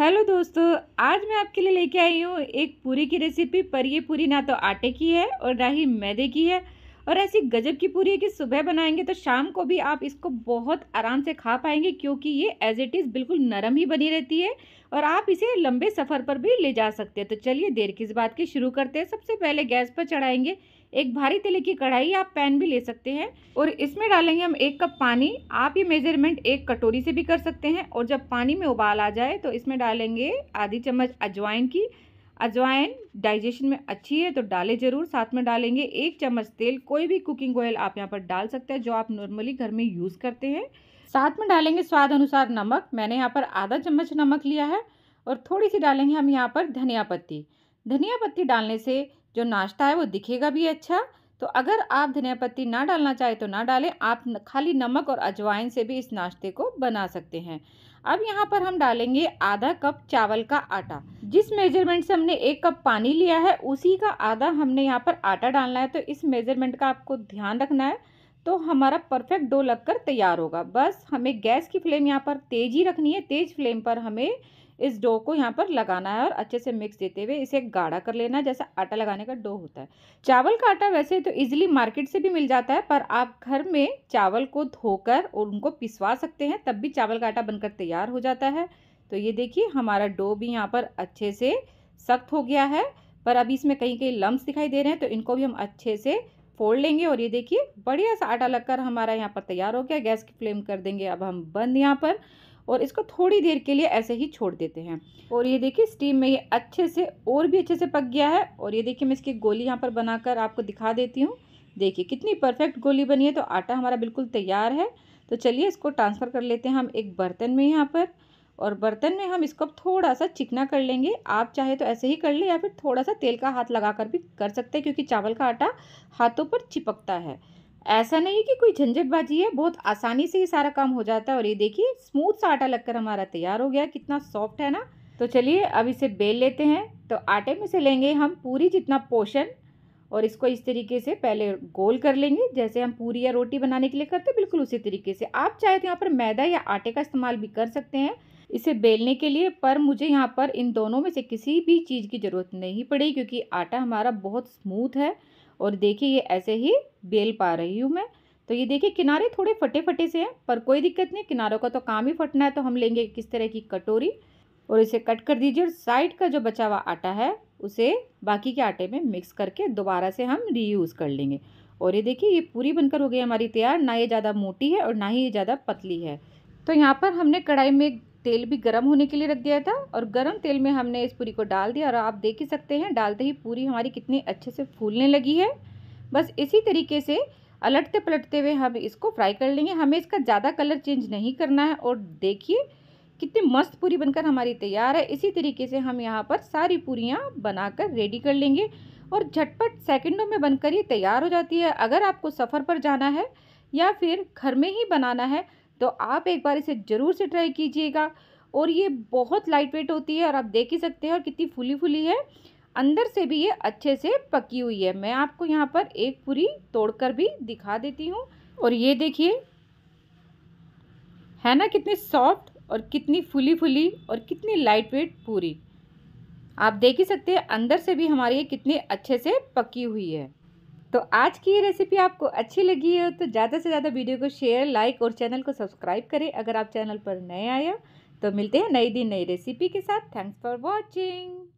hello दोस्तों आज मैं आपके लिए लेके आई हूँ एक पूरी की रेसिपी पर ये पूरी ना तो आटे की है और ना ही मैदे की है और ऐसी गजब की पूरी है कि सुबह बनाएंगे तो शाम को भी आप इसको बहुत आराम से खा पाएंगे क्योंकि ये एज इट इज़ बिल्कुल नरम ही बनी रहती है और आप इसे लंबे सफ़र पर भी ले जा सकते हैं तो चलिए देर किस बात की शुरू करते हैं सबसे पहले गैस पर चढ़ाएंगे एक भारी तले की कढ़ाई आप पैन भी ले सकते हैं और इसमें डालेंगे हम एक कप पानी आप ये मेजरमेंट एक कटोरी से भी कर सकते हैं और जब पानी में उबाल आ जाए तो इसमें डालेंगे आधी चम्मच अजवाइन की अजवाइन डाइजेशन में अच्छी है तो डालें ज़रूर साथ में डालेंगे एक चम्मच तेल कोई भी कुकिंग ऑयल आप यहाँ पर डाल सकते हैं जो आप नॉर्मली घर में यूज़ करते हैं साथ में डालेंगे स्वाद अनुसार नमक मैंने यहाँ पर आधा चम्मच नमक लिया है और थोड़ी सी डालेंगे हम यहाँ पर धनिया पत्ती धनिया पत्ती डालने से जो नाश्ता है वो दिखेगा भी अच्छा तो अगर आप धनिया पत्ती ना डालना चाहे तो ना डालें आप खाली नमक और अजवाइन से भी इस नाश्ते को बना सकते हैं अब यहाँ पर हम डालेंगे आधा कप चावल का आटा जिस मेजरमेंट से हमने एक कप पानी लिया है उसी का आधा हमने यहाँ पर आटा डालना है तो इस मेजरमेंट का आपको ध्यान रखना है तो हमारा परफेक्ट डो लगकर तैयार होगा बस हमें गैस की फ्लेम यहाँ पर तेज ही रखनी है तेज फ्लेम पर हमें इस डो को यहाँ पर लगाना है और अच्छे से मिक्स देते हुए इसे गाढ़ा कर लेना है जैसा आटा लगाने का डो होता है चावल का आटा वैसे तो ईजिली मार्केट से भी मिल जाता है पर आप घर में चावल को धोकर और उनको पिसवा सकते हैं तब भी चावल का आटा बनकर तैयार हो जाता है तो ये देखिए हमारा डो भी यहाँ पर अच्छे से सख्त हो गया है पर अभी इसमें कहीं कहीं लम्ब दिखाई दे रहे हैं तो इनको भी हम अच्छे से फोड़ लेंगे और ये देखिए बढ़िया सा आटा लगकर हमारा यहाँ पर तैयार हो गया गैस की फ्लेम कर देंगे अब हम बंद यहाँ पर और इसको थोड़ी देर के लिए ऐसे ही छोड़ देते हैं और ये देखिए स्टीम में ये अच्छे से और भी अच्छे से पक गया है और ये देखिए मैं इसकी गोली यहाँ पर बनाकर आपको दिखा देती हूँ देखिए कितनी परफेक्ट गोली बनी है तो आटा हमारा बिल्कुल तैयार है तो चलिए इसको ट्रांसफ़र कर लेते हैं हम एक बर्तन में यहाँ पर और बर्तन में हम इसको थोड़ा सा चिकना कर लेंगे आप चाहे तो ऐसे ही कर लें या फिर थोड़ा सा तेल का हाथ लगा कर भी कर सकते हैं क्योंकि चावल का आटा हाथों पर चिपकता है ऐसा नहीं है कि कोई झंझटबाजी है बहुत आसानी से ये सारा काम हो जाता है और ये देखिए स्मूथ सा आटा लगकर हमारा तैयार हो गया कितना सॉफ्ट है ना तो चलिए अब इसे बेल लेते हैं तो आटे में से लेंगे हम पूरी जितना पोषण और इसको इस तरीके से पहले गोल कर लेंगे जैसे हम पूरी या रोटी बनाने के लिए करते हैं बिल्कुल उसी तरीके से आप चाहे तो यहाँ पर मैदा या आटे का इस्तेमाल भी कर सकते हैं इसे बेलने के लिए पर मुझे यहाँ पर इन दोनों में से किसी भी चीज़ की ज़रूरत नहीं पड़ी क्योंकि आटा हमारा बहुत स्मूथ है और देखिए ये ऐसे ही बेल पा रही हूँ मैं तो ये देखिए किनारे थोड़े फटे फटे से हैं पर कोई दिक्कत नहीं किनारों का तो काम ही फटना है तो हम लेंगे किस तरह की कटोरी और इसे कट कर दीजिए और साइड का जो बचा हुआ आटा है उसे बाकी के आटे में मिक्स करके दोबारा से हम रीयूज़ कर लेंगे और ये देखिए ये पूरी बनकर हो गई हमारी तैयार ना ये ज़्यादा मोटी है और ना ही ये ज़्यादा पतली है तो यहाँ पर हमने कढ़ाई में तेल भी गर्म होने के लिए रख दिया था और गर्म तेल में हमने इस पूरी को डाल दिया और आप देख ही सकते हैं डालते ही पूरी हमारी कितनी अच्छे से फूलने लगी है बस इसी तरीके से अलटते पलटते हुए हम इसको फ्राई कर लेंगे हमें इसका ज़्यादा कलर चेंज नहीं करना है और देखिए कितनी मस्त पूरी बनकर हमारी तैयार है इसी तरीके से हम यहाँ पर सारी पूरियाँ बनाकर रेडी कर लेंगे और झटपट सेकंडों में बनकर ये तैयार हो जाती है अगर आपको सफ़र पर जाना है या फिर घर में ही बनाना है तो आप एक बार इसे ज़रूर से ट्राई कीजिएगा और ये बहुत लाइट वेट होती है और आप देख ही सकते हैं और कितनी फूली फूली है अंदर से भी ये अच्छे से पकी हुई है मैं आपको यहाँ पर एक पूरी तोड़कर भी दिखा देती हूँ और ये देखिए है ना कितनी सॉफ्ट और कितनी फूली फूली और कितनी लाइट वेट पूरी आप देख ही सकते हैं अंदर से भी हमारी ये कितनी अच्छे से पकी हुई है तो आज की ये रेसिपी आपको अच्छी लगी हो तो ज़्यादा से ज़्यादा वीडियो को शेयर लाइक और चैनल को सब्सक्राइब करें अगर आप चैनल पर नए आए हो तो मिलते हैं नई दिन नई रेसिपी के साथ थैंक्स फॉर वॉचिंग